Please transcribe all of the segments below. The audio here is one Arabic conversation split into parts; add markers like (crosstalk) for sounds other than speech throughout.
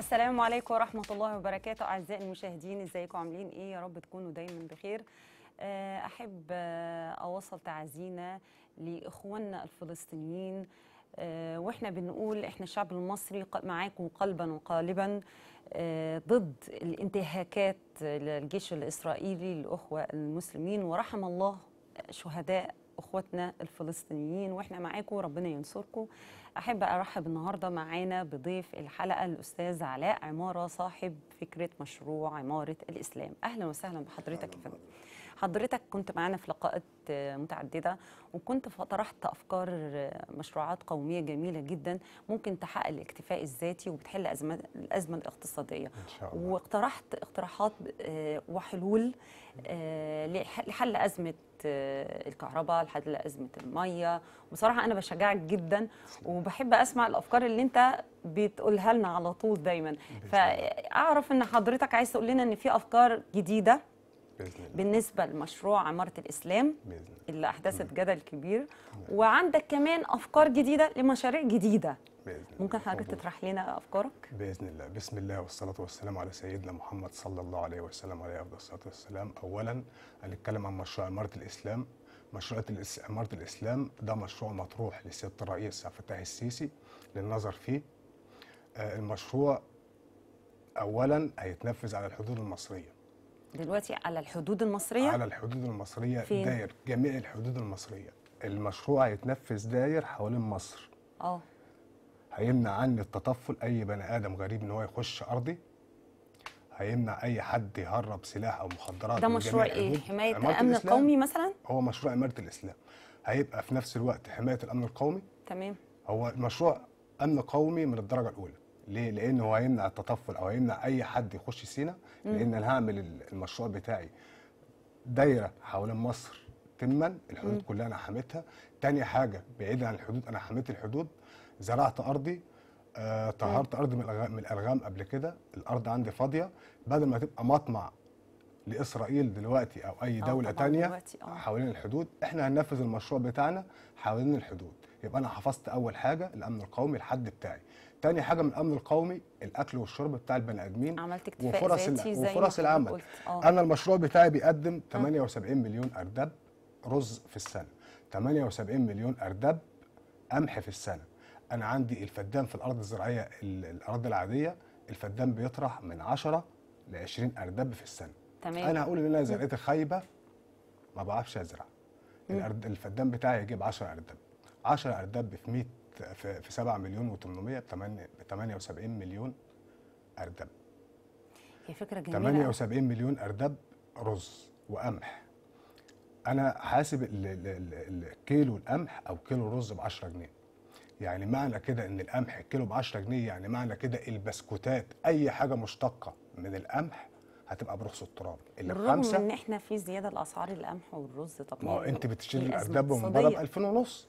السلام عليكم ورحمة الله وبركاته أعزائي المشاهدين ازيكم عاملين ايه يا رب تكونوا دايما بخير آه، أحب آه، أوصل تعزينا لإخواننا الفلسطينيين آه، واحنا بنقول احنا الشعب المصري معاكم قلبا وقالبا ضد الانتهاكات للجيش الإسرائيلي للأخوة المسلمين ورحم الله شهداء اخواتنا الفلسطينيين واحنا معاكم ربنا ينصركم احب ارحب النهارده معانا بضيف الحلقه الاستاذ علاء عماره صاحب فكره مشروع عماره الاسلام اهلا وسهلا بحضرتك يا فندم حضرتك كنت معانا في لقاءات متعددة وكنت طرحت أفكار مشروعات قومية جميلة جدا ممكن تحقق الاكتفاء الذاتي وبتحل أزمة الأزمة الاقتصادية إن شاء الله. واقترحت اقتراحات آه، وحلول آه، لحل أزمة آه، الكهرباء لحل أزمة المية بصراحة أنا بشجعك جدا وبحب أسمع الأفكار اللي أنت بتقولها لنا على طول دايما فأعرف أن حضرتك عايز تقول لنا أن في أفكار جديدة بالنسبة لمشروع عمارة الإسلام بإذن اللي أحدثت جدل كبير وعندك كمان أفكار جديدة لمشاريع جديدة بإذن الله. ممكن حضرتك تطرح لنا أفكارك؟ بإذن الله بسم الله والصلاة والسلام على سيدنا محمد صلى الله عليه وسلم عليه أفضل الصلاة والسلام أولا هنتكلم عن مشروع عمارة الإسلام مشروع عمارة الإسلام ده مشروع مطروح لسيادة الرئيس عبد الفتاح السيسي للنظر فيه آه، المشروع أولا هيتنفذ على الحدود المصرية دلوقتي على الحدود المصريه على الحدود المصريه فين؟ داير جميع الحدود المصريه المشروع هيتنفذ داير حوالين مصر اه هيمنع عن التطفل اي بني ادم غريب ان هو يخش ارضي هيمنع اي حد يهرب سلاح او مخدرات ده مشروع ايه حمايه الامن القومي مثلا هو مشروع اماره الاسلام هيبقى في نفس الوقت حمايه الامن القومي تمام هو مشروع امن قومي من الدرجه الاولى ليه؟ لان هو هيمنع التطفل او هيمنع اي حد يخش سينا لان انا هعمل المشروع بتاعي دايره حوالين مصر تما الحدود مم. كلها انا حميتها تاني حاجه بعيدا عن الحدود انا حميت الحدود زرعت ارضي آه، طهرت أرضي من الالغام قبل كده، الارض عندي فاضيه بدل ما تبقى مطمع لاسرائيل دلوقتي او اي آه، دوله ثانيه آه. حوالين الحدود احنا هننفذ المشروع بتاعنا حوالين الحدود يبقى انا حفظت اول حاجه الامن القومي الحد بتاعي تاني حاجه من الامن القومي الاكل والشرب بتاع البني ادمين عملت اكتفاء وفرص ذاتي زي وفرص العمل آه. انا المشروع بتاعي بيقدم 78 آه. مليون اردب رز في السنه 78 مليون اردب قمح في السنه انا عندي الفدان في الارض الزراعيه الاراضي العاديه الفدان بيطرح من 10 ل 20 اردب في السنه تمام انا هقول ان انا زرعتي خايبه ما بعرفش ازرع الفدان بتاعي يجيب 10 اردب 10 اردب في 100 في 7 مليون و800 ب 78 مليون اردب هي فكره جميله 78 مليون اردب رز وقمح انا حاسب الكيلو القمح او كيلو الرز ب 10 جنيه يعني معنى كده ان القمح الكيلو ب 10 جنيه يعني معنى كده البسكوتات اي حاجه مشتقه من القمح هتبقى برخص التراب اللي بخمسه ان احنا في زياده الاسعار القمح والرز طبعا ما يعني انت بتشتري الارداب من بره ب 2000 ونص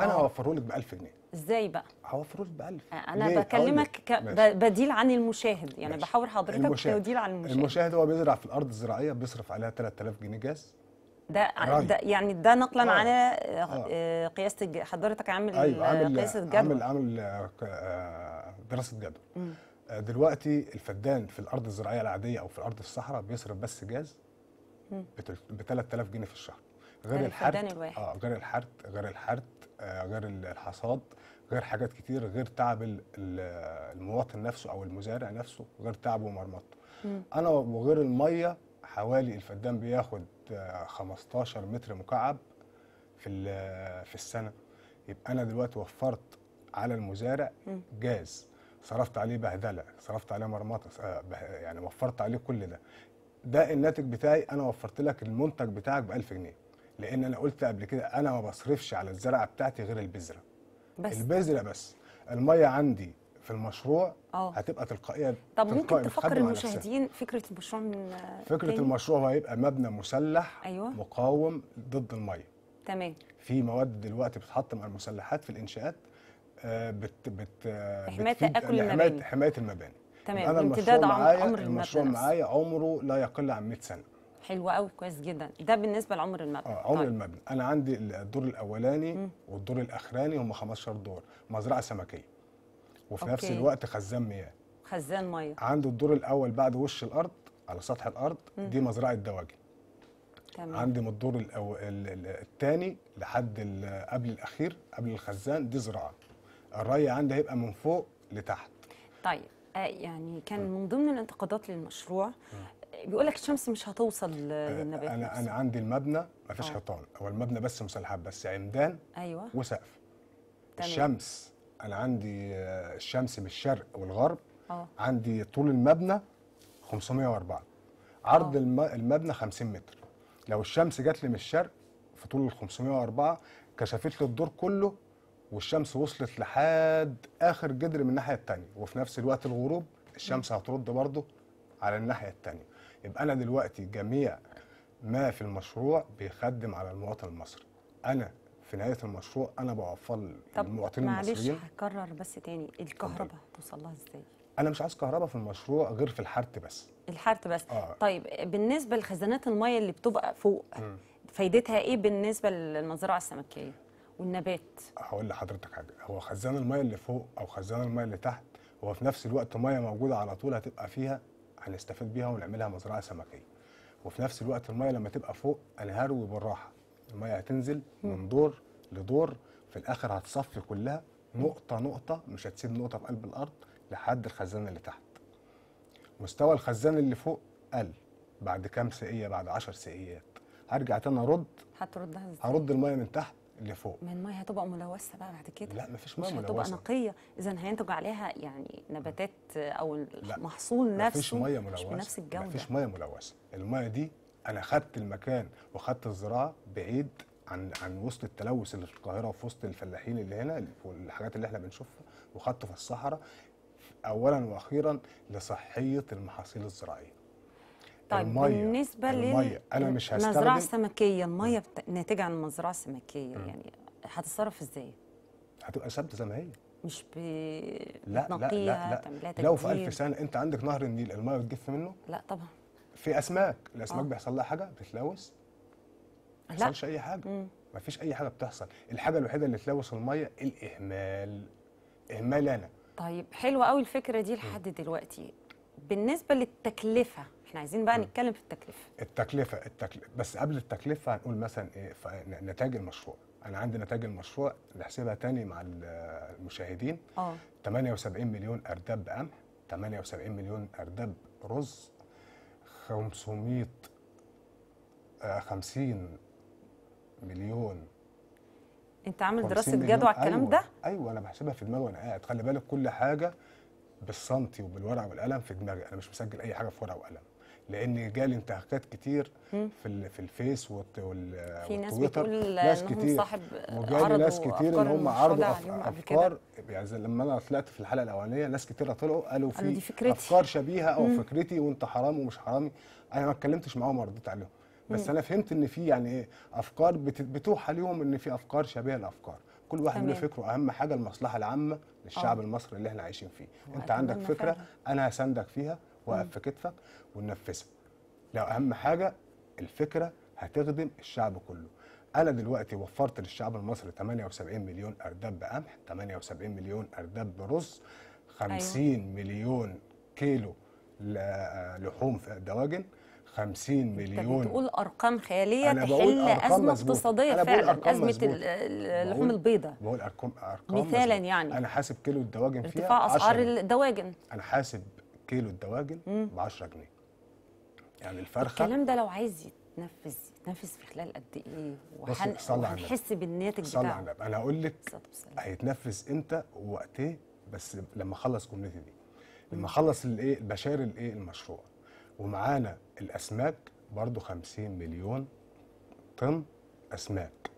انا آه. هوفره لك ب 1000 جنيه ازاي بقى هوفره لك ب 1000 انا بكلمك ك... بديل عن المشاهد يعني ماشي. بحاور حضرتك المشاهد. بديل عن المشاهد المشاهد هو بيزرع في الارض الزراعيه بيصرف عليها 3000 جنيه جاز ده, ده يعني ده نقلا آه. على آه. آه. آه، قياسه حضرتك عامل أيوة. عامل قياسه الجدوى عامل عامل دراسه جدوى دلوقتي الفدان في الارض الزراعيه العاديه او في الارض الصحراء بيصرف بس جاز ب 3000 جنيه في الشهر غير يعني الحرث اه غير الحرد غير الحرد آه، غير الحصاد غير حاجات كتير غير تعب المواطن نفسه او المزارع نفسه غير تعبه ومرمطه انا وغير الميه حوالي الفدان بياخد 15 آه، متر مكعب في في السنه يبقى انا دلوقتي وفرت على المزارع جاز صرفت عليه بهدله صرفت عليه مرمطه آه، يعني وفرت عليه كل ده ده الناتج بتاعي انا وفرت لك المنتج بتاعك ب 1000 جنيه لان انا قلت قبل كده انا ما بصرفش على الزرعه بتاعتي غير البذره بس البذره بس الميه عندي في المشروع أوه. هتبقى تلقائيه طب ممكن تفكر المشاهدين فكره المشروع من فكره تاني؟ المشروع هو هيبقى مبنى مسلح أيوة. مقاوم ضد الميه تمام في مواد دلوقتي بتتحط مع المسلحات في الانشاءات آه، بت بت حمايه تاكل المباني يعني حمايه المباني تمام امتداد عمر المشروع معايا عمره لا يقل عن 100 سنه حلو قوي كويس جدا ده بالنسبه لعمر المبنى آه عمر طيب. المبنى انا عندي الدور الاولاني مم. والدور الاخراني هم 15 دور مزرعه سمكيه وفي أوكي. نفس الوقت خزان مياه خزان ميه عنده الدور الاول بعد وش الارض على سطح الارض مم. دي مزرعه دواجن تمام عندي من الدور الثاني لحد قبل الاخير قبل الخزان دي زراعه الري عندي هيبقى من فوق لتحت طيب آه، يعني كان من ضمن الانتقادات للمشروع بيقول لك الشمس مش هتوصل للنبات انا نفسه. انا عندي المبنى ما فيش آه. حيطان هو المبنى بس مسلحات بس عمدان ايوه وسقف تمام. الشمس انا عندي آه، الشمس من الشرق والغرب اه عندي طول المبنى 504 عرض أوه. المبنى 50 متر لو الشمس جت لي من الشرق في طول ال 504 كشفت لي الدور كله والشمس وصلت لحد اخر جدر من الناحيه الثانيه وفي نفس الوقت الغروب الشمس هترد برضه على الناحيه الثانيه يبقى انا دلوقتي جميع ما في المشروع بيخدم على المواطن المصري انا في نهايه المشروع انا بوفر للمواطنين المصريين معلش هكرر بس تاني الكهرباء هتوصل لها ازاي انا مش عايز كهرباء في المشروع غير في الحرت بس الحرت بس آه. طيب بالنسبه لخزانات الميه اللي بتبقى فوق م. فايدتها ايه بالنسبه للمزرعه السمكيه والنبات هقول لحضرتك حاجه هو خزان الميه اللي فوق او خزان الميه اللي تحت هو في نفس الوقت ميه موجوده على طول هتبقى فيها هنستفاد بيها ونعملها مزرعه سمكيه وفي نفس الوقت الميه لما تبقى فوق انا هروي بالراحه الميه هتنزل من دور لدور في الاخر هتصفي كلها نقطه نقطه مش هتسيب نقطه في قلب الارض لحد الخزان اللي تحت مستوى الخزان اللي فوق قل بعد كام سقيه بعد 10 سقيات هرجع تاني ارد هتردها ازاي هرد الميه من تحت لفوق ما الميه هتبقى ملوثه بقى بعد كده لا مفيش ميه ملوثه مش هتبقى نقيه اذا هينتج عليها يعني نباتات او المحصول لا نفسه مفيش ميه ملوثه مش بنفس الجوده مفيش ميه ملوثه الميه دي انا خدت المكان وخدت الزراعه بعيد عن عن وسط التلوث اللي في القاهره وفي وسط الفلاحين اللي هنا والحاجات اللي احنا بنشوفها وخدته في الصحراء اولا واخيرا لصحيه المحاصيل الزراعيه طيب المية. بالنسبه للميه انا مش هستخدم مزرعه السمكيه الميه بت... ناتجه عن المزرعه السمكيه يعني هتتصرف ازاي؟ هتبقى ثابته زي ما هي مش ب لا لا لا, لا. لو في 1000 سنه انت عندك نهر النيل الميه بتجف منه؟ لا طبعا في اسماك الاسماك آه. بيحصل لها حاجه بتتلوث ما بيحصلش اي حاجه مم. مفيش اي حاجه بتحصل الحاجه الوحيده اللي تلوث الميه الاهمال اهمال انا طيب حلوه قوي الفكره دي لحد دلوقتي بالنسبه للتكلفه احنا عايزين بقى م. نتكلم في التكلفه التكلفه التكلفه بس قبل التكلفه هنقول مثلا ايه نتائج المشروع انا عندي نتائج المشروع نحسبها تاني مع المشاهدين اه 78 مليون ارداب قمح 78 مليون ارداب رز 500 50 آه، مليون انت عامل دراسه جدوى على الكلام أيوة. ده ايوه انا بحسبها في دماغي وانا قاعد خلي بالك كل حاجه بالسنتي وبالورقه والقلم في دماغي انا مش مسجل اي حاجه في ورقه وقلم لان جالي انتهاكات كتير في في الفيس والتويتر ناس, ناس كتير صاحب وجالي ناس كتير ان هم عرضوا افكار يعني لما انا طلعت في الحلقه الاولانيه ناس كتير طلعوا قالوا في افكار شبيهه او مم. فكرتي وانت حرامي ومش حرامي انا ما اتكلمتش معاهم ورديت عليهم بس مم. انا فهمت ان في يعني ايه افكار بتوحى ليهم ان في افكار شبيهه الافكار كل واحد له فكره اهم حاجه المصلحه العامه للشعب أوه. المصري اللي احنا عايشين فيه انت عندك فكره فعلا. انا هساندك فيها واقف في كتفك وننفذها لو اهم حاجه الفكره هتخدم الشعب كله انا دلوقتي وفرت للشعب المصري 78 مليون ارداب بقمح 78 مليون ارداب برز 50 أيوة. مليون كيلو لحوم في دواجن 50 مليون انت بتقول ارقام خياليه تحل ازمه اقتصاديه فعلا ازمه اللحوم البيضاء بقول ارقام ارقام مثالا مزبوط. يعني انا حاسب كيلو الدواجن فيها ارتفاع اسعار الدواجن انا حاسب كيلو الدواجن ب 10 جنيه يعني الفرخه الكلام ده لو عايز يتنفذ يتنفذ في خلال قد ايه وهنحس بالناتج بتاعه صلى على النبي انا هقول لك هيتنفذ امتى ووقت ايه بس لما اخلص جملتي دي لما اخلص الايه البشائر الايه المشروع ومعانا الاسماك برضو 50 مليون طن اسماك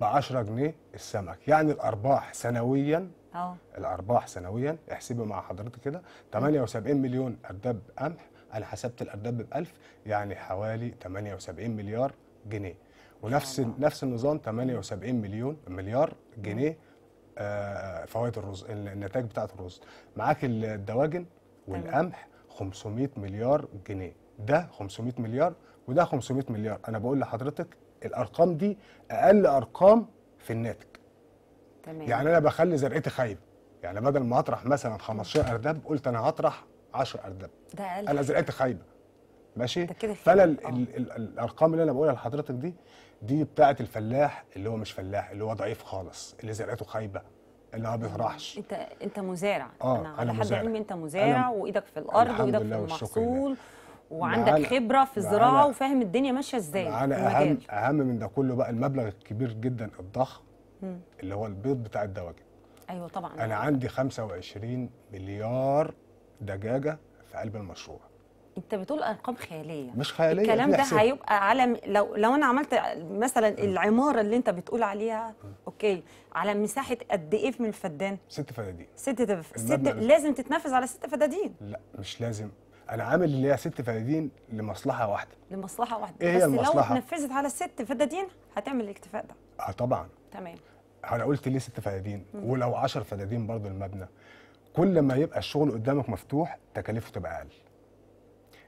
ب 10 جنيه السمك يعني الارباح سنويا أوه. الارباح سنويا احسبي مع حضرتك كده 78 مليون ارداب قمح انا حسبت الارداب ب 1000 يعني حوالي 78 مليار جنيه ونفس أوه. نفس النظام 78 مليون مليار جنيه آه فوائد الرز النتائج بتاعه الرز معاك الدواجن والقمح 500 مليار جنيه ده 500 مليار وده 500 مليار انا بقول لحضرتك الارقام دي اقل ارقام في الناتج تمام. يعني انا بخلي زرقتي خايبه يعني بدل ما اطرح مثلا 15 ارداب قلت انا هطرح 10 ارداب ده اقل انا زرقتي خايبه ماشي فانا آه. ال ال الارقام اللي انا بقولها لحضرتك دي دي بتاعه الفلاح اللي هو مش فلاح اللي هو ضعيف خالص اللي زرعته خايبه اللي ما بيفرحش انت انت مزارع آه انا على حد علمي انت مزارع وايدك في الارض وايدك في المحصول وعندك خبره في الزراعه وفاهم الدنيا ماشيه ازاي على اهم اهم من ده كله بقى المبلغ الكبير جدا الضخم اللي هو البيض بتاع الدواجن ايوه طبعا أيوة انا عندي 25 مليار دجاجه في قلب المشروع انت بتقول ارقام خياليه مش خياليه الكلام ده هيبقى على لو لو انا عملت مثلا م. العماره اللي انت بتقول عليها م. اوكي على مساحه قد ايه من الفدان ست فدادين ست دف... ست لازم تتنفذ على ست فدادين لا مش لازم انا عامل اللي هي ست فدادين لمصلحه واحده لمصلحه واحده إيه بس هي المصلحة؟ لو اتنفذت على ست فدادين هتعمل الاكتفاء ده اه طبعا تمام انا قلت ليه ست فدادين ولو 10 فدادين برضو المبنى كل ما يبقى الشغل قدامك مفتوح تكاليفه تبقى اقل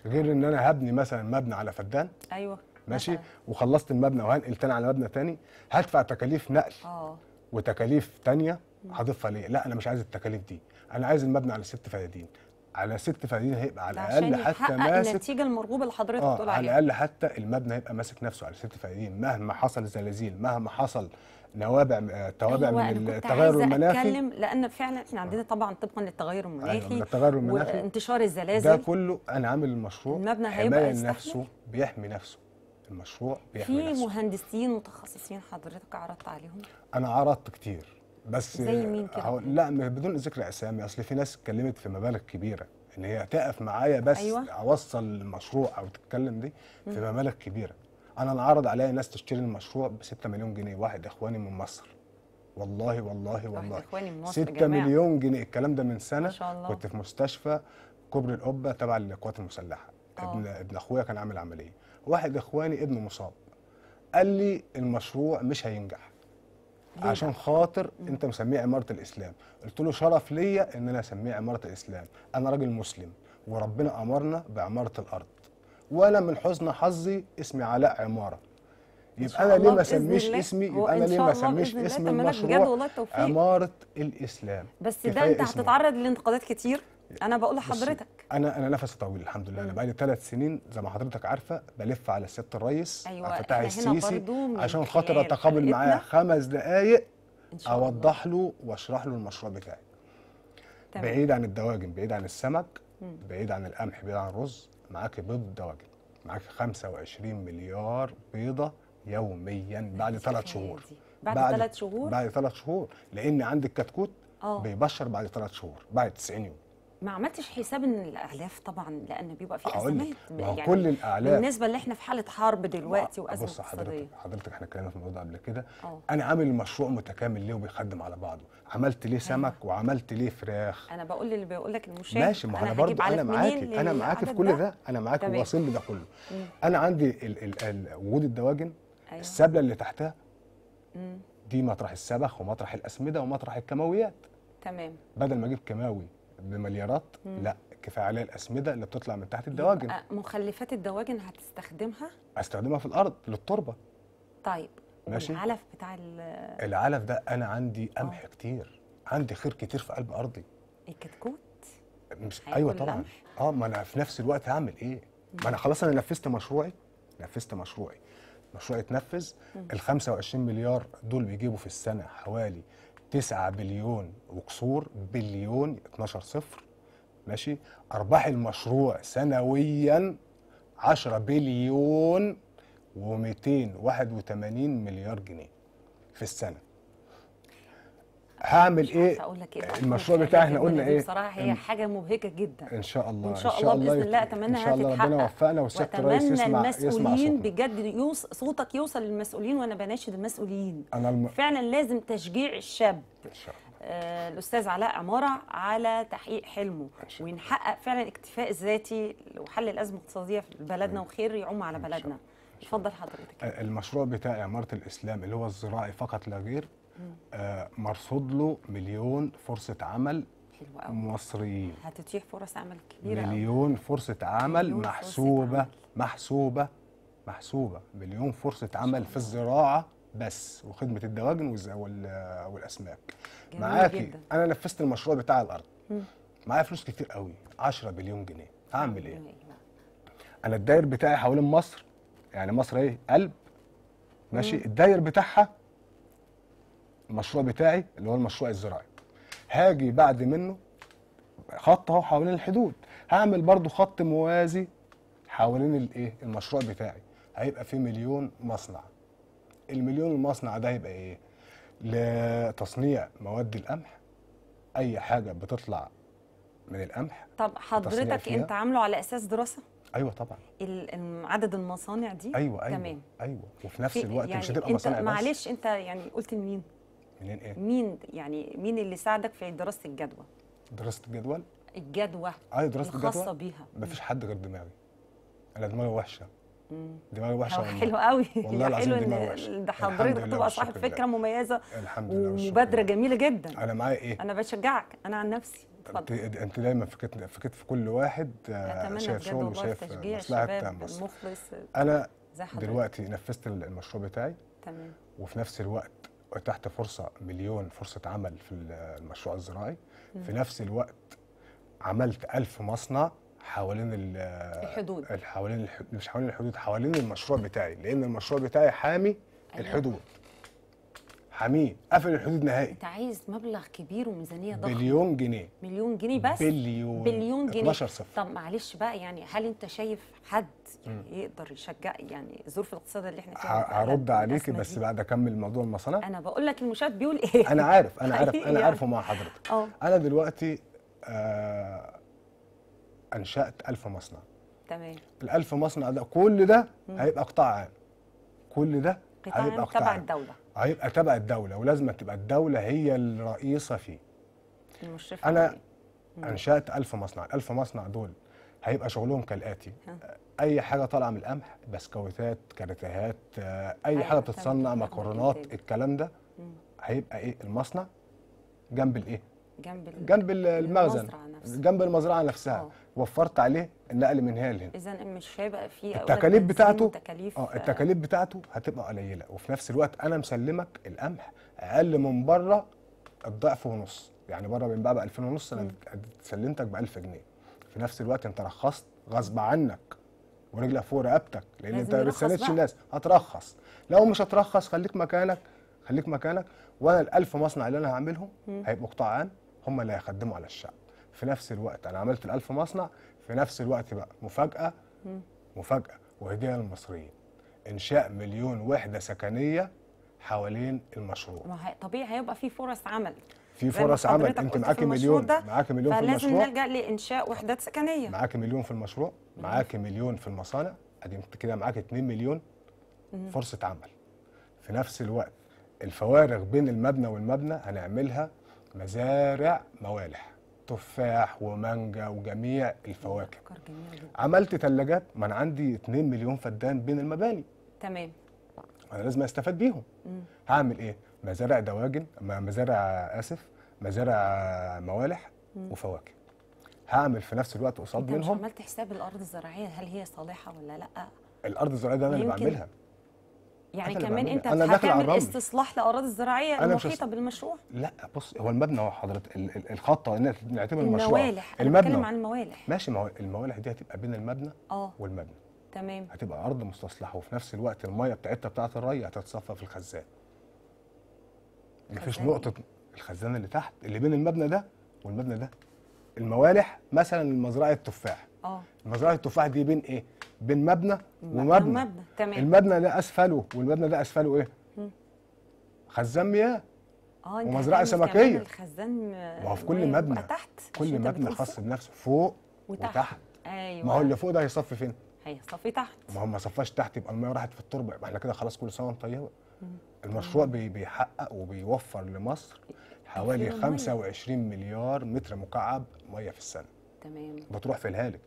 غير ان انا هبني مثلا مبنى على فدان ايوه ماشي مثلاً. وخلصت المبنى وهنقل تاني على مبنى تاني هدفع تكاليف نقل اه وتكاليف تانية هضيفها ليه؟ لا انا مش عايز التكاليف دي، انا عايز المبنى على ست فدادين، على ست فدادين هيبقى على الاقل حتى ماسك النتيجه المرغوبه اللي حضرتك آه، بتقول عليها على الاقل حتى المبنى هيبقى ماسك نفسه على ست فدادين مهما حصل زلازل مهما حصل نوابع آه، توابع أيوة من التغير المناخي اتكلم لان فعلا احنا عندنا آه. طبعا طبقا للتغير أيوة، المناخي أيوة التغير المناخي وانتشار الزلازل ده كله انا عامل المشروع المبنى حمايه نفسه بيحمي نفسه المشروع بيحمي في نفسه. مهندسين متخصصين حضرتك عرضت عليهم انا عرضت كتير بس زي مين كده؟ لا بدون ذكر اسامي اصل في ناس اتكلمت في مبالغ كبيره ان هي تقف معايا بس أيوة. اوصل المشروع او تتكلم دي في مبالغ كبيره انا انعرض عليا ناس تشتري المشروع ب 6 مليون جنيه واحد اخواني من مصر والله والله والله اخواني من مصر 6 مليون جنيه الكلام ده من سنه ما شاء الله. كنت في مستشفى كوبري القبه تبع القوات المسلحه أوه. آه. ابن ابن اخويا كان عامل عمليه واحد اخواني ابنه مصاب قال لي المشروع مش هينجح عشان خاطر انت مسميه عماره الاسلام قلت له شرف ليا ان انا اسميه عماره الاسلام انا راجل مسلم وربنا امرنا بعماره الارض ولا من حسن حظي اسمي علاء عماره يبقى انا ليه ما اسميش اسمي يبقى انا ليه ما اسميش اسم المشروع عماره الاسلام بس ده انت هتتعرض لانتقادات كتير انا بقول لحضرتك انا انا نفسي طويل الحمد لله انا بقالي ثلاث سنين زي ما حضرتك عارفه بلف على سياده الرئيس أيوة على السيسي عشان خاطر اتقابل معاه خمس دقائق اوضح الله. له واشرح له المشروع بتاعي تمام. بعيد عن الدواجن بعيد عن السمك بعيد عن القمح بعيد عن الرز معاك بيض دواجن معاك 25 مليار بيضه يوميا بعد ثلاث شهور بعد ثلاث شهور بعد ثلاث شهور لان عندك كتكوت آه. بيبشر بعد ثلاث شهور بعد 90 يوم ما عملتش حساب ان الاعلاف طبعا لان بيبقى في ازمات يعني كل الاعلاف بالنسبه اللي احنا في حاله حرب دلوقتي وازمه بص حضرتك حضرتك احنا اتكلمنا في الموضوع ده قبل كده أوه. انا عامل مشروع متكامل ليه وبيخدم على بعضه عملت ليه أيوه. سمك أيوة. وعملت ليه فراخ انا بقول للي بيقول لك المشاهد ماشي ما انا برضه انا معاكي انا معاكي في كل ده انا معاك واصل لده كله مم. انا عندي وجود الدواجن أيوه. السبله اللي تحتها مم. دي مطرح السبخ ومطرح الاسمده ومطرح الكماويات تمام بدل ما اجيب كماوي بمليارات مم. لا كفايه عليها الاسمده اللي بتطلع من تحت الدواجن مخلفات الدواجن هتستخدمها استخدمها في الارض للتربه طيب ماشي العلف بتاع ال... العلف ده انا عندي آه. قمح أوه. كتير عندي خير كتير في قلب ارضي الكتكوت مش ايوه طبعا اه ما انا في نفس الوقت هعمل ايه مم. ما انا خلاص انا نفذت مشروعي نفذت مشروعي مشروع يتنفذ ال 25 مليار دول بيجيبوا في السنه حوالي 9 بليون وكسور بليون 12 صفر ماشي ارباح المشروع سنويا 10 بليون و281 مليار جنيه في السنه هعمل ايه هقول لك ايه المشروع بتاعي احنا قلنا ايه بصراحه هي حاجه مبهجه جدا ان شاء الله ان شاء الله باذن الله اتمنى ان شاء الله ربنا يوفقنا والسيد الرئيس يسمع المسؤولين بجد يوص صوتك يوصل للمسؤولين وانا بناشد المسؤولين أنا الم... فعلا لازم تشجيع الشاب ان شاء الله آه، الاستاذ علاء عماره على تحقيق حلمه ونحقق فعلا اكتفاء ذاتي وحل الازمه الاقتصاديه في بلدنا وخير يعم على بلدنا اتفضل حضرتك المشروع بتاع عماره الاسلام اللي هو الزراعي فقط لا غير آه، مرصود له مليون فرصه عمل مصريين هتتيح فرص عمل كبيره مليون أوي. فرصه عمل مليون محسوبه فرصة عمل. محسوبه محسوبه مليون فرصه عمل في الزراعه بس وخدمه الدواجن والاسماك معاكي انا نفذت المشروع بتاع الارض معايا فلوس كتير قوي 10 بليون جنيه هعمل ايه أيوة. انا الداير بتاعي حوالين مصر يعني مصر ايه قلب ماشي الداير بتاعها المشروع بتاعي اللي هو المشروع الزراعي هاجي بعد منه خط اهو حوالين الحدود هعمل برضو خط موازي حوالين الايه المشروع بتاعي هيبقى فيه مليون مصنع المليون المصنع ده هيبقى ايه لتصنيع مواد القمح اي حاجه بتطلع من القمح طب حضرتك انت عامله على اساس دراسه ايوه طبعا عدد المصانع دي ايوه ايوه تمام ايوه وفي نفس الوقت يعني مش هتبقى مصانع معلش انت يعني قلت لمين منين ايه؟ مين يعني مين اللي ساعدك في دراسه الجدوى؟ دراسه الجدول؟ الجدوى اه دراسه الجدوى الخاصه بيها مفيش حد غير دماغي انا دماغي وحشه (laughs) دماغي وحشه والله حلو قوي والله العظيم دماغي وحشه ده حضرتك تبقى صاحب فكره مميزه الحمد لله ومبادره جميله جدا انا معايا ايه؟ انا بشجعك انا عن نفسي انت انت دايما فكرت فكرت في كل واحد آه، شايف شغل وشايف مصلحه مصر انا دلوقتي نفذت المشروع بتاعي تمام وفي نفس الوقت اتحت فرصه مليون فرصه عمل في المشروع الزراعي مم. في نفس الوقت عملت ألف مصنع حوالين الحدود حوالين مش حوالين الحدود حوالين المشروع بتاعي لان المشروع بتاعي حامي أيوة. الحدود حميد قفل الحدود نهائي انت عايز مبلغ كبير وميزانيه ضخمه بليون جنيه مليون جنيه بس بليون بليون جنيه 12 صفر طب معلش بقى يعني هل انت شايف حد يعني يقدر يشجع يعني الظروف الاقتصاديه اللي احنا فيها هرد عليكي بس دي. بعد اكمل موضوع المصانع انا بقول لك المشاهد بيقول ايه انا عارف انا عارف انا يعني. عارفه مع حضرتك أوه. انا دلوقتي آه انشات 1000 مصنع تمام ال 1000 مصنع ده كل ده هيبقى قطاع عام كل ده هيبقى يعني تبع الدوله هيبقى تبع الدوله ولازم تبقى الدوله هي الرئيسه فيه المشرفه انا انشات ألف مصنع ال1000 مصنع دول هيبقى شغلهم كالاتي ها. اي حاجه طالعه من القمح بسكوتات كراتيهات اي أيوة، حاجه أيوة، بتتصنع مكرونات الكلام ده هيبقى ايه المصنع جنب الايه جنب جنب المخزن جنب المزرعه نفسها أوه. وفرت عليه النقل من هنا لهنا اذا مش هيبقى في التكاليف بتاعته اه التكاليف بتاعته هتبقى قليله وفي نفس الوقت انا مسلمك القمح اقل من بره الضعف ونص يعني بره بنباع ب 2000 ونص انا سلمتك ب 1000 جنيه في نفس الوقت انت رخصت غصب عنك ورجلك فوق رقبتك لان انت ما بتساندش الناس هترخص لو مش هترخص خليك مكانك خليك مكانك وانا ال 1000 مصنع اللي انا هعملهم هيبقوا قطاع عام هم اللي هيخدموا على الشعب في نفس الوقت انا عملت الألف مصنع في نفس الوقت بقى مفاجاه مفاجاه وهديه للمصريين انشاء مليون وحده سكنيه حوالين المشروع ما طبيعي هيبقى في فرص عمل في فرص عمل انت معاكي مليون معاكي مليون في المشروع فلازم نلجا لانشاء وحدات سكنيه معاكي مليون في المشروع معاكي مليون في المصانع ادي انت كده معاكي 2 مليون فرصه عمل في نفس الوقت الفوارغ بين المبنى والمبنى هنعملها مزارع موالح تفاح ومانجا وجميع الفواكه عملت ثلاجات ما انا عندي 2 مليون فدان بين المباني تمام انا لازم استفاد بيهم هعمل ايه مزارع دواجن مزارع اسف مزارع موالح مم. وفواكه هعمل في نفس الوقت قصاد منهم انت مش عملت حساب الارض الزراعيه هل هي صالحه ولا لا الارض الزراعيه ده انا اللي بعملها يعني كمان انت هتعمل استصلاح لاراضي الزراعيه المحيطه بالمشروع لا بص هو المبنى هو حضرتك الخطه ان نعتبر المشروع الموالح المبنى بتكلم عن الموالح ماشي ما هو الموالح دي هتبقى بين المبنى اه والمبنى تمام هتبقى ارض مستصلحه وفي نفس الوقت الميه بتاعتها بتاعت الري هتتصفى في الخزان مفيش نقطه الخزان اللي تحت اللي بين المبنى ده والمبنى ده الموالح مثلا مزرعه التفاح اه مزرعه التفاح دي بين ايه بين مبنى ومبنى تمام المبنى ده اسفله والمبنى ده اسفله ايه؟ خزان مياه اه ومزرعه سمكيه الخزان ما هو في كل مبنى تحت كل مبنى خاص بنفسه فوق وتحت, وتحت. ايوه ما هو اللي فوق ده هيصفي فين؟ هيصفي تحت ما هو ما صفاش تحت يبقى الميه راحت في التربه يبقى احنا كده خلاص كل سنه وانت طيبه المشروع بيحقق وبيوفر لمصر حوالي 25 مليار متر مكعب ميه في السنه تمام بتروح في الهالك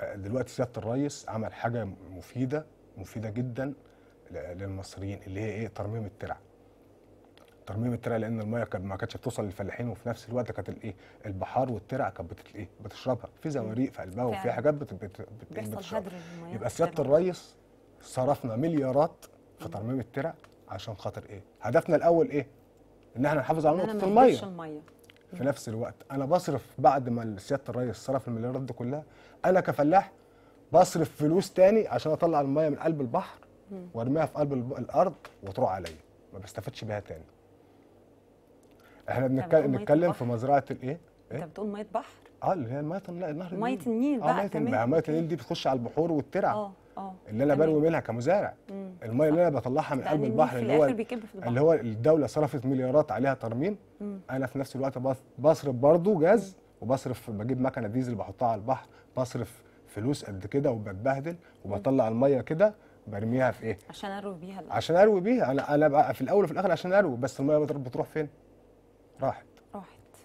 آه، دلوقتي سياده الرئيس عمل حاجه مفيده مفيده جدا للمصريين اللي هي ايه ترميم الترع ترميم الترع لان الميه كانت ما كانتش بتوصل للفلاحين وفي نفس الوقت كانت الايه البحار والترع كانت بت ايه بتشربها في زواريق في قلبها وفي حاجات بت بت بت بتشرب يبقى سياده الرئيس صرفنا مليارات في ترميم الترع عشان خاطر ايه هدفنا الاول ايه ان احنا نحافظ على نقطه الميه في نفس الوقت انا بصرف بعد ما سياده الرئيس صرف المليارات دي كلها انا كفلاح بصرف فلوس تاني عشان اطلع الميه من قلب البحر وارميها في قلب الارض وتروح عليا ما بستفادش بيها تاني احنا بنتكلم نتكلم في مزرعه الايه إيه؟ انت بتقول ميه بحر اه اللي هي ميه النهر ميه النيل آه، بقى ميه النيل دي بتخش على البحور والترع اه أوه. اللي انا بروي منها كمزارع الميه اللي انا بطلعها من قلب يعني البحر اللي هو اللي هو الدوله صرفت مليارات عليها ترميم مم. انا في نفس الوقت بصرف برضه جاز وبصرف بجيب مكنه ديزل بحطها على البحر بصرف فلوس قد كده وبتبهدل وبطلع الميه كده برميها في ايه عشان اروي بيها عشان اروي بيها انا انا في الاول وفي الاخر عشان اروي بس الميه بتروح فين راحت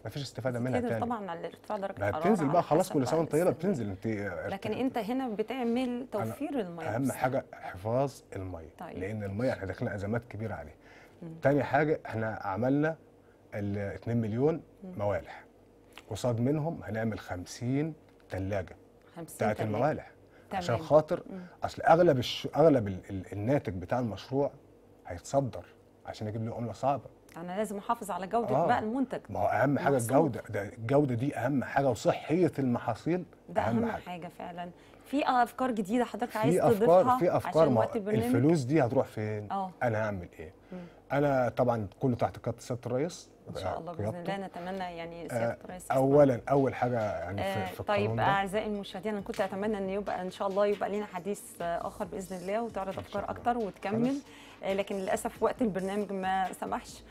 فيش استفاده منها تاني طبعا على ارتفاع درجه الحراره بتنزل بقى خلاص كل سنه طيبه بتنزل انت لكن انت هنا بتعمل توفير الميه اهم حاجه حفاظ الميه طيب. لان الميه احنا داخلين ازمات كبيره عليه مم. تاني حاجه احنا عملنا ال 2 مليون موالح قصاد منهم هنعمل 50 ثلاجه بتاعت الموالح تمام. عشان خاطر مم. اصل اغلب الش... اغلب ال... ال... الناتج بتاع المشروع هيتصدر عشان يجيب له عمله صعبه انا لازم احافظ على جوده آه. بقى المنتج ما هو اهم حاجه الجوده ده الجوده دي اهم حاجه وصحيه المحاصيل ده اهم, أهم حاجة. حاجه فعلا في افكار جديده حضرتك عايز تضيفها في افكار عشان وقت الفلوس دي هتروح فين أوه. انا هعمل ايه مم. انا طبعا كله تحت قياده سياده الرئيس ان شاء الله باذن الله نتمنى يعني آه، سياده الرئيس اولا اول حاجه يعني في, آه، في طيب اعزائي المشاهدين انا كنت اتمنى ان يبقى ان شاء الله يبقى لنا حديث اخر باذن الله وتعرض افكار اكتر وتكمل آه، لكن للاسف وقت البرنامج ما سمحش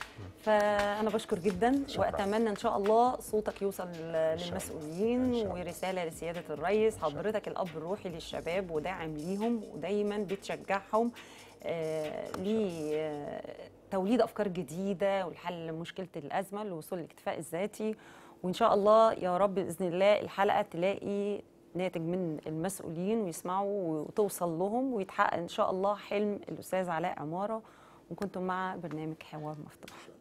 فانا بشكر جدا واتمنى ان شاء الله صوتك يوصل للمسؤولين ورساله لسياده الرئيس حضرتك الاب الروحي للشباب وداعم ليهم ودايما بتشجعهم آه، لتوليد آه، افكار جديده ولحل مشكله الازمه للوصول للاكتفاء الذاتي وان شاء الله يا رب باذن الله الحلقه تلاقي ناتج من المسؤولين ويسمعوا وتوصل لهم ويتحقق ان شاء الله حلم الاستاذ علاء عماره وكنتم مع برنامج حوار مفتوح